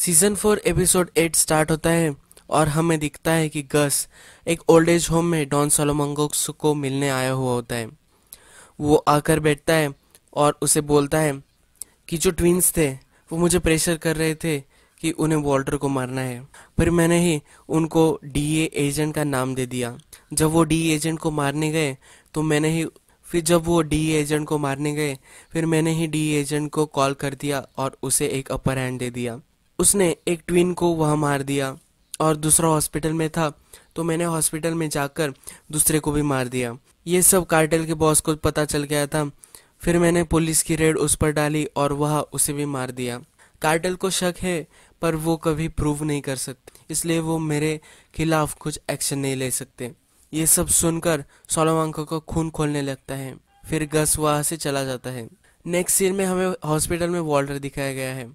season four episode eight start होता है और हमें दिखता है कि गस एक ओल्ड एज होम में डॉन सोलोमोंगोक्स को मिलने आया हुआ होता है वो आकर बैठता है और उसे बोलता है कि जो ट्विंस थे वो मुझे प्रेशर कर रहे थे कि उन्हें वॉल्टर को मारना है पर मैंने ही उनको डीए एजेंट का नाम दे दिया जब वो डी एजेंट को मारने गए तो मैंने ही फिर जब वो डी एजेंट को मारने गए फिर मैंने ही डी एजेंट को कॉल कर दिया और उसे एक अपर हैंड दे दिया उसने एक ट्विन को वहाँ मार दिया और दूसरा हॉस्पिटल में था तो मैंने हॉस्पिटल में जाकर दूसरे को भी मार दिया ये सब कार्टेल के बॉस को पता चल गया था फिर मैंने पुलिस की रेड उस पर डाली और वह उसे भी मार दिया कार्टेल को शक है पर वो कभी प्रूव नहीं कर सकते इसलिए वो मेरे खिलाफ कुछ एक्शन नहीं ले सकते ये सब सुनकर सोलोमांको का खून खोलने लगता है फिर गस वहाँ से चला जाता है नेक्स्ट सीन में हमें हॉस्पिटल में वॉल्टर दिखाया गया है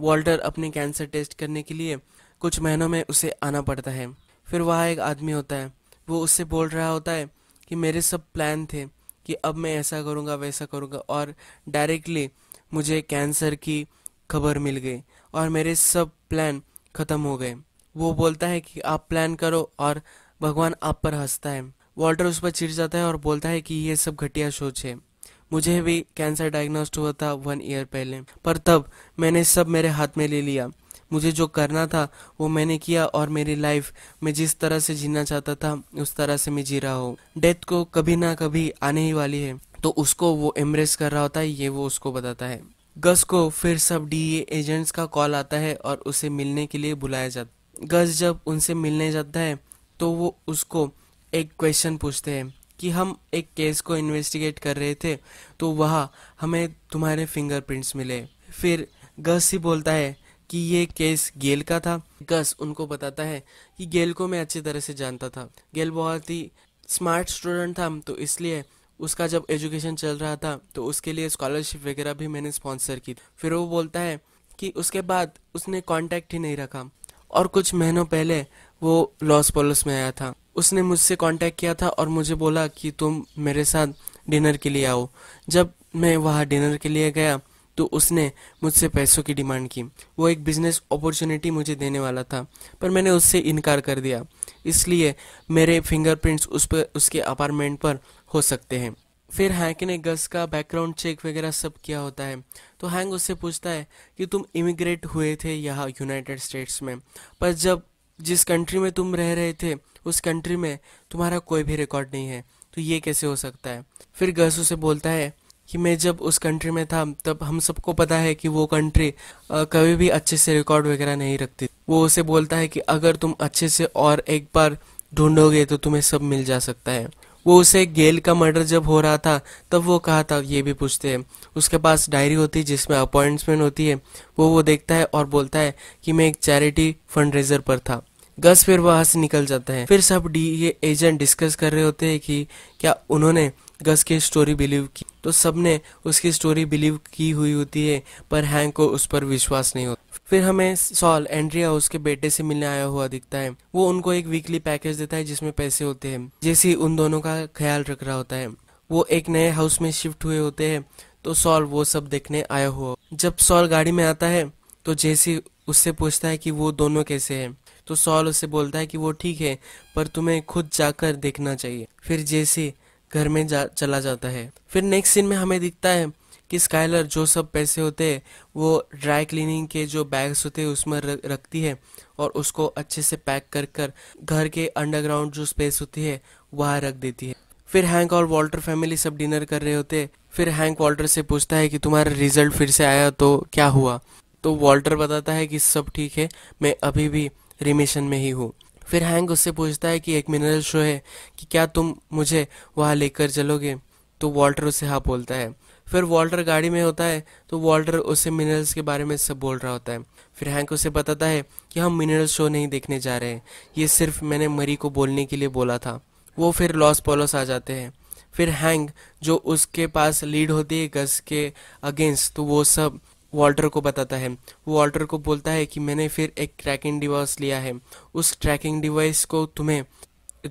वॉल्टर अपने कैंसर टेस्ट करने के लिए कुछ महीनों में उसे आना पड़ता है फिर वहाँ एक आदमी होता है वो उससे बोल रहा होता है कि मेरे सब प्लान थे कि अब मैं ऐसा करूँगा वैसा करूँगा और डायरेक्टली मुझे कैंसर की खबर मिल गई और मेरे सब प्लान ख़त्म हो गए वो बोलता है कि आप प्लान करो और भगवान आप पर हंसता है वॉल्टर उस पर चिढ़ जाता है और बोलता है कि ये सब घटिया सोच है मुझे भी कैंसर डायग्नोस्ट हुआ था वन ईयर पहले पर तब मैंने सब मेरे हाथ में ले लिया मुझे जो करना था वो मैंने किया और मेरी लाइफ में जिस तरह से जीना चाहता था उस तरह से मैं जी रहा हूँ डेथ को कभी ना कभी आने ही वाली है तो उसको वो एम्ब्रेस कर रहा होता है ये वो उसको बताता है गस को फिर सब डी एजेंट्स e का कॉल आता है और उसे मिलने के लिए बुलाया जाता गस जब उनसे मिलने जाता है तो वो उसको एक क्वेश्चन पूछते हैं कि हम एक केस को इन्वेस्टिगेट कर रहे थे तो वह हमें तुम्हारे फिंगरप्रिंट्स मिले फिर गस ही बोलता है कि ये केस गेल का था गस उनको बताता है कि गेल को मैं अच्छी तरह से जानता था गेल बहुत ही स्मार्ट स्टूडेंट था तो इसलिए उसका जब एजुकेशन चल रहा था तो उसके लिए स्कॉलरशिप वगैरह भी मैंने स्पॉन्सर की फिर वो बोलता है कि उसके बाद उसने कांटेक्ट ही नहीं रखा और कुछ महीनों पहले वो लॉस पोलस में आया था उसने मुझसे कांटेक्ट किया था और मुझे बोला कि तुम मेरे साथ डिनर के लिए आओ जब मैं वहाँ डिनर के लिए गया तो उसने मुझसे पैसों की डिमांड की वो एक बिजनेस अपॉर्चुनिटी मुझे देने वाला था पर मैंने उससे इनकार कर दिया इसलिए मेरे फिंगरप्रिंट्स उस पर उसके अपार्टमेंट पर हो सकते हैं फिर हैंक ने गस का बैकग्राउंड चेक वगैरह सब किया होता है तो हैंक उससे पूछता है कि तुम इमिग्रेट हुए थे यहाँ यूनाइटेड स्टेट्स में पर जब जिस कंट्री में तुम रह रहे थे उस कंट्री में तुम्हारा कोई भी रिकॉर्ड नहीं है तो ये कैसे हो सकता है फिर गस उसे बोलता है कि मैं जब उस कंट्री में था तब हम सबको पता है कि वो कंट्री कभी भी अच्छे से रिकॉर्ड वगैरह नहीं रखती वो उसे बोलता है कि अगर तुम अच्छे से और एक बार ढूंढोगे तो तुम्हें सब मिल जा सकता है वो उसे गेल का मर्डर जब हो रहा था तब वो कहा था ये भी पूछते हैं उसके पास डायरी होती है जिसमें अपॉइंटमेंट होती है वो वो देखता है और बोलता है कि मैं एक चैरिटी फंड रेजर पर था गस फिर वहां से निकल जाता है फिर सब डी ये एजेंट डिस्कस कर रहे होते हैं कि क्या उन्होंने गस की स्टोरी बिलीव की तो सबने उसकी स्टोरी बिलीव की हुई होती है पर हैंक को उस पर विश्वास नहीं होता फिर हमें सॉल एंड्रिया उसके बेटे से मिलने आया हुआ दिखता है वो उनको एक वीकली पैकेज देता है जिसमें पैसे होते हैं जैसे उन दोनों का ख्याल रख रहा होता है वो एक नए हाउस में शिफ्ट हुए होते हैं तो सॉल वो सब देखने आया हुआ जब सॉल गाड़ी में आता है तो जैसी उससे पूछता है कि वो दोनों कैसे हैं तो सॉल उसे बोलता है कि वो ठीक है पर तुम्हें खुद जाकर देखना चाहिए फिर जैसे घर में जा चला जाता है फिर नेक्स्ट सीन में हमें दिखता है कि स्काइलर जो सब पैसे होते हैं वो ड्राई क्लीनिंग के जो बैग्स होते हैं उसमें रखती है और उसको अच्छे से पैक कर कर घर के अंडरग्राउंड जो स्पेस होती है वहाँ रख देती है फिर हैंक और वॉल्टर फैमिली सब डिनर कर रहे होते फिर हैंक वॉल्टर से पूछता है कि तुम्हारा रिजल्ट फिर से आया तो क्या हुआ तो वॉल्टर बताता है कि सब ठीक है मैं अभी भी रिमिशन में ही हो फिर हैंग उससे पूछता है कि एक मिनरल शो है कि क्या तुम मुझे वहाँ लेकर चलोगे तो वॉल्टर उसे हाँ बोलता है फिर वॉल्टर गाड़ी में होता है तो वॉल्टर उसे मिनरल्स के बारे में सब बोल रहा होता है फिर हैंक उसे बताता है कि हम मिनरल शो नहीं देखने जा रहे हैं ये सिर्फ मैंने मरी को बोलने के लिए बोला था वो फिर लॉस पोलोस आ जाते हैं फिर हैंग जो उसके पास लीड होती है गस के अगेंस्ट तो वो सब वॉल्टर को बताता है वॉल्टर को बोलता है कि मैंने फिर एक ट्रैकिंग डिवाइस लिया है उस ट्रैकिंग डिवाइस को तुम्हें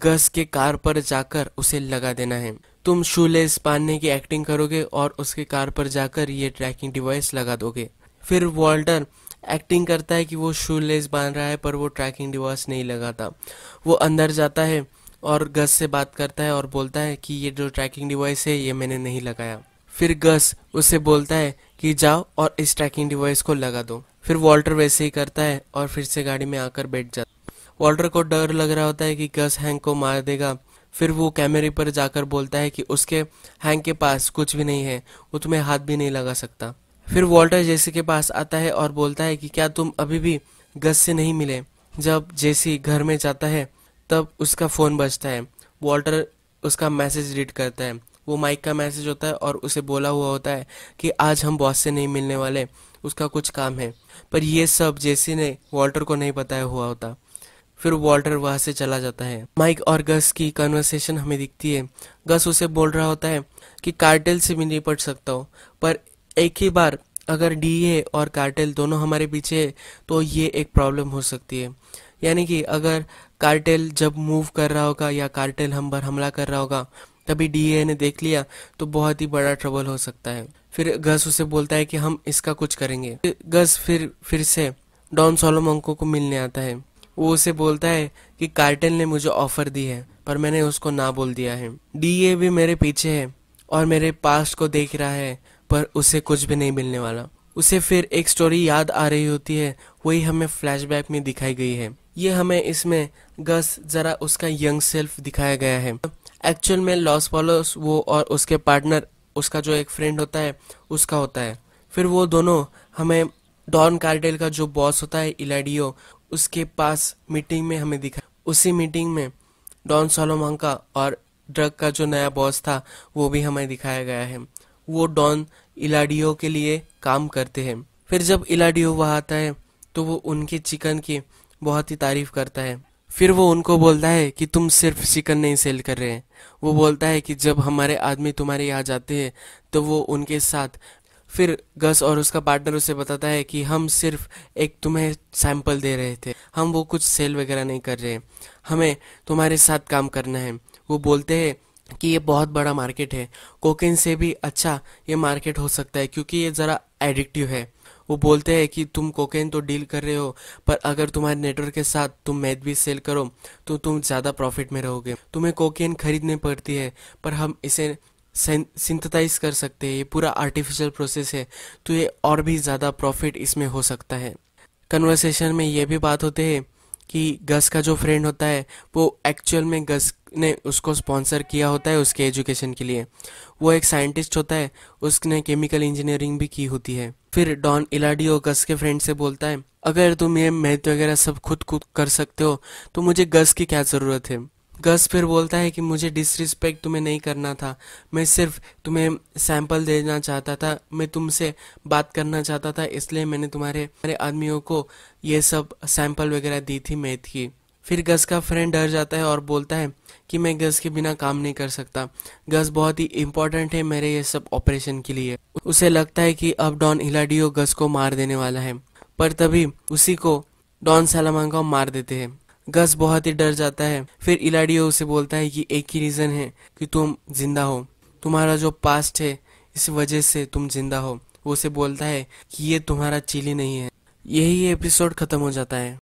गस के कार पर जाकर उसे लगा देना है तुम शूलेस बांधने की एक्टिंग करोगे और उसके कार पर जाकर ये ट्रैकिंग डिवाइस लगा दोगे फिर वॉल्टर एक्टिंग करता है कि वो शूलेस बांध रहा है पर वो ट्रैकिंग डिवाइस नहीं लगाता वो अंदर जाता है और गस से बात करता है और बोलता है कि ये जो ट्रैकिंग डिवाइस है ये मैंने नहीं लगाया फिर गस उसे बोलता है कि जाओ और इस ट्रैकिंग डिवाइस को लगा दो फिर वॉल्टर वैसे ही करता है और फिर से गाड़ी में आकर बैठ जाता वॉल्टर को डर लग रहा होता है कि गस हैंक को मार देगा फिर वो कैमरे पर जाकर बोलता है कि उसके हैंक के पास कुछ भी नहीं है वो तुम्हें हाथ भी नहीं लगा सकता फिर वॉल्टर जेसी के पास आता है और बोलता है कि क्या तुम अभी भी गस से नहीं मिले जब जेसी घर में जाता है तब उसका फ़ोन बजता है वॉल्टर उसका मैसेज रीड करता है वो माइक का मैसेज होता है और उसे बोला हुआ होता है कि आज हम बॉस से नहीं मिलने वाले उसका कुछ काम है पर यह सब जेसी ने वॉल्टर को नहीं बताया हुआ होता फिर वॉल्टर वहाँ से चला जाता है माइक और गस की कन्वर्सेशन हमें दिखती है गस उसे बोल रहा होता है कि कार्टेल से भी निपट सकता हो पर एक ही बार अगर डीए और कार्टेल दोनों हमारे पीछे है तो ये एक प्रॉब्लम हो सकती है यानी कि अगर कार्टेल जब मूव कर रहा होगा या कार्टेल हम पर हमला कर रहा होगा तभी डीए ने देख लिया तो बहुत ही बड़ा ट्रबल हो सकता है फिर गस उसे बोलता है कि हम इसका कुछ करेंगे गस फिर फिर से डॉन सोलोम को मिलने आता है वो उसे बोलता है कि कार्टन ने मुझे ऑफर दी है पर मैंने उसको ना बोल दिया है डीए भी मेरे पीछे है और मेरे पास्ट को देख रहा है पर उसे कुछ भी नहीं मिलने वाला उसे फिर एक स्टोरी याद आ रही होती है वही हमें फ्लैशबैक में दिखाई गई है ये हमें इसमें गस जरा उसका यंग सेल्फ दिखाया गया है एक्चुअल में लॉस पॉलोस वो और उसके पार्टनर उसका जो एक फ्रेंड होता है उसका होता है फिर वो दोनों हमें डॉन कार्डेल का जो बॉस होता है इलाडियो उसके पास मीटिंग में हमें दिखा उसी मीटिंग में डॉन सोलोमांका और ड्रग का जो नया बॉस था वो भी हमें दिखाया गया है वो डॉन इलाडियो के लिए काम करते हैं फिर जब इलाडियो वह आता है तो वो उनके चिकन की बहुत ही तारीफ करता है फिर वो उनको बोलता है कि तुम सिर्फ चिकन नहीं सेल कर रहे हैं वो बोलता है कि जब हमारे आदमी तुम्हारे यहाँ जाते हैं तो वो उनके साथ फिर गस और उसका पार्टनर उसे बताता है कि हम सिर्फ एक तुम्हें सैंपल दे रहे थे हम वो कुछ सेल वगैरह नहीं कर रहे हमें तुम्हारे साथ काम करना है वो बोलते हैं कि ये बहुत बड़ा मार्केट है कोकेन से भी अच्छा ये मार्केट हो सकता है क्योंकि ये ज़रा एडिक्टिव है वो बोलते हैं कि तुम कोकेन तो डील कर रहे हो पर अगर तुम्हारे नेटवर्क के साथ तुम मैथ भी सेल करो तो तुम ज़्यादा प्रॉफिट में रहोगे तुम्हें कोकेन खरीदने पड़ती है पर हम इसे सिंथेटाइज कर सकते हैं ये पूरा आर्टिफिशियल प्रोसेस है तो ये और भी ज़्यादा प्रॉफिट इसमें हो सकता है कन्वर्सेशन में ये भी बात होते है कि गस का जो फ्रेंड होता है वो एक्चुअल में गस ने उसको स्पॉन्सर किया होता है उसके एजुकेशन के लिए वो एक साइंटिस्ट होता है उसने केमिकल इंजीनियरिंग भी की होती है फिर डॉन इलाडियो गस के फ्रेंड से बोलता है अगर तुम ये मेहनत वगैरह सब खुद खुद कर सकते हो तो मुझे गस की क्या ज़रूरत है गस फिर बोलता है कि मुझे डिसरिस्पेक्ट तुम्हें नहीं करना था मैं सिर्फ तुम्हें सैंपल देना चाहता था मैं तुमसे बात करना चाहता था इसलिए मैंने तुम्हारे मेरे आदमियों को ये सब सैंपल वगैरह दी थी मैथ की फिर गस का फ्रेंड डर जाता है और बोलता है कि मैं गस के बिना काम नहीं कर सकता गस बहुत ही इम्पोर्टेंट है मेरे ये सब ऑपरेशन के लिए उसे लगता है कि अब डॉन हिलाडियो गस को मार देने वाला है पर तभी उसी को डॉन सलामांका मार देते हैं गस बहुत ही डर जाता है फिर इलाडियो उसे बोलता है कि एक ही रीज़न है कि तुम जिंदा हो तुम्हारा जो पास्ट है इस वजह से तुम जिंदा हो वो उसे बोलता है कि ये तुम्हारा चिली नहीं है यही एपिसोड ख़त्म हो जाता है